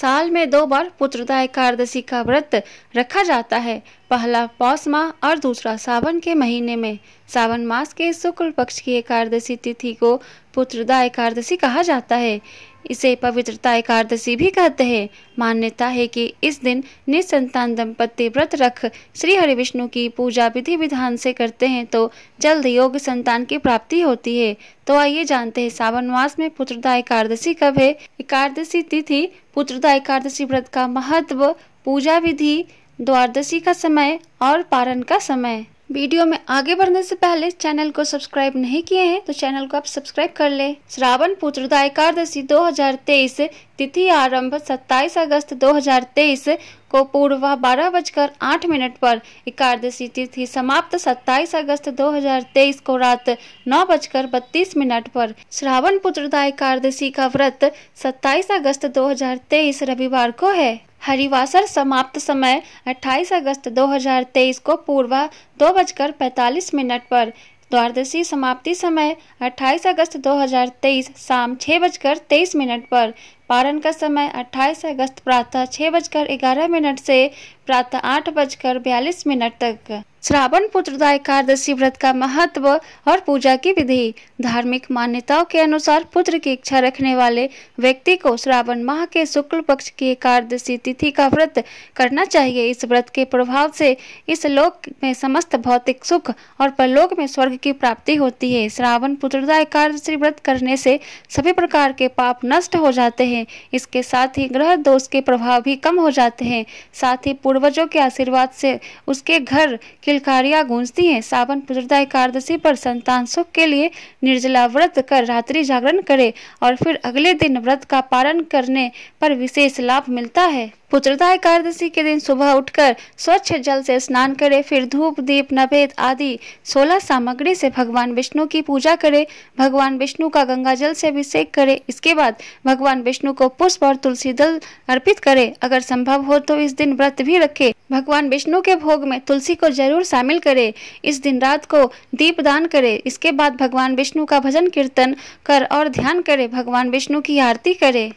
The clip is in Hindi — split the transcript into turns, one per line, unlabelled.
साल में दो बार पुत्रदा एकादशी का व्रत रखा जाता है पहला पौष माह और दूसरा सावन के महीने में सावन मास के शुक्ल पक्ष की एकादशी तिथि को पुत्रदा एकादशी कहा जाता है इसे पवित्रता एकादशी भी कहते हैं मान्यता है कि इस दिन निसंतान दंपत्ति व्रत रख श्री हरि विष्णु की पूजा विधि विधान से करते हैं तो जल्द योग संतान की प्राप्ति होती है तो आइए जानते हैं सावन मास में पुत्रदा एकादशी कब है एकादशी तिथि पुत्रदा एकादशी व्रत का महत्व पूजा विधि द्वारदशी का समय और पारण का समय वीडियो में आगे बढ़ने से पहले चैनल को सब्सक्राइब नहीं किए हैं तो चैनल को आप सब्सक्राइब कर लें श्रावण पुत्रदा एकादशी 2023 तिथि आरंभ 27 अगस्त 2023 को पूर्वा बारह बजकर आठ मिनट पर एकादशी तिथि समाप्त 27 अगस्त 2023 को रात नौ बजकर बत्तीस मिनट पर श्रावण पुत्रदा एकादशी का व्रत 27 अगस्त 2023 रविवार को है हरिवासर समाप्त समय 28 अगस्त 2023 को पूर्वा दो बजकर पैंतालीस मिनट पर द्वादशी समाप्ति समय 28 अगस्त 2023 शाम छः बजकर तेईस मिनट पर पारण का समय 28 अगस्त प्रातः छः बजकर ग्यारह मिनट से प्रातः आठ बजकर बयालीस मिनट तक श्रावण पुत्रदा एकादशी व्रत का महत्व और पूजा की विधि धार्मिक मान्यताओं के अनुसार पुत्र की इच्छा रखने वाले व्यक्ति को श्रावण माह के शुक्ल पक्ष की एकादशी तिथि का व्रत करना चाहिए इस व्रत के प्रभाव से इस लोक में समस्त भौतिक सुख और परलोक में स्वर्ग की प्राप्ति होती है श्रावण पुत्रदा एकादशी व्रत करने से सभी प्रकार के पाप नष्ट हो जाते हैं इसके साथ ही ग्रह दोष के प्रभाव भी कम हो जाते हैं साथ ही पूर्वजों के आशीर्वाद से उसके घर के किलकारियाँ गूंजती हैं सावन पुत्रदा एकादशी पर संतान सुख के लिए निर्जला व्रत कर रात्रि जागरण करें और फिर अगले दिन व्रत का पालन करने पर विशेष लाभ मिलता है पुत्रदाय एकादशी के दिन सुबह उठकर स्वच्छ जल से स्नान करें फिर धूप दीप नवेद आदि सोलह सामग्री से भगवान विष्णु की पूजा करें भगवान विष्णु का गंगा जल से अभिषेक करें इसके बाद भगवान विष्णु को पुष्प और तुलसी दल अर्पित करें अगर संभव हो तो इस दिन व्रत भी रखें भगवान विष्णु के भोग में तुलसी को जरूर शामिल करें इस दिन रात को दीप दान करे इसके बाद भगवान विष्णु का भजन कीर्तन कर और ध्यान करे भगवान विष्णु की आरती करें